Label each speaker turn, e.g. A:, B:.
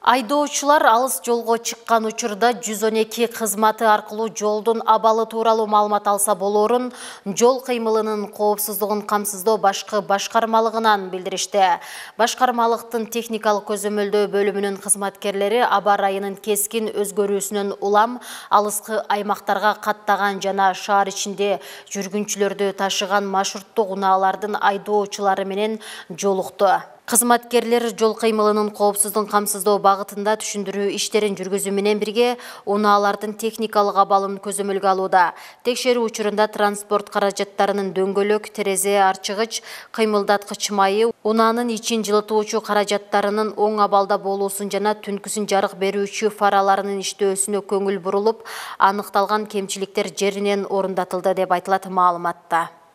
A: айдоочулар алыс жолго чыккан учурда жүз он эки кызматы аркылуу жолдун абалы тууралуу маалымат алса болоорун жол кыймылынын коопсуздугун камсыздоо башкы башкармалыгынан билдиришти башкармалыктын техникалык көзөмөлдөө бөлүмүнүн кызматкерлери аба ырайынын кескин өзгөрүүсүнөн улам алыскы аймактарга каттаган жана шаар ичинде жүргүнчүлөрдү ташыган маршруттук унаалардын айдоочулары менен жолукту кызматкерлер жол кыймылынын коопсуздугун камсыздоо багытында түшүндүрүү иштерин жүргүзүү менен бирге унаалардын техникалык абалын көзөмөлгө алууда текшерүү учурунда транспорт каражаттарынын дөңгөлөк терезе арчыгыч кыймылдаткыч майы унаанын ичин жылытуучу каражаттарынын оң абалда болуусун жана түнкүсүн жарык берүүчү фараларынын иштөөсүнө көңүл бурулуп аныкталган кемчиликтер жеринен орундатылды деп айтылат маалыматта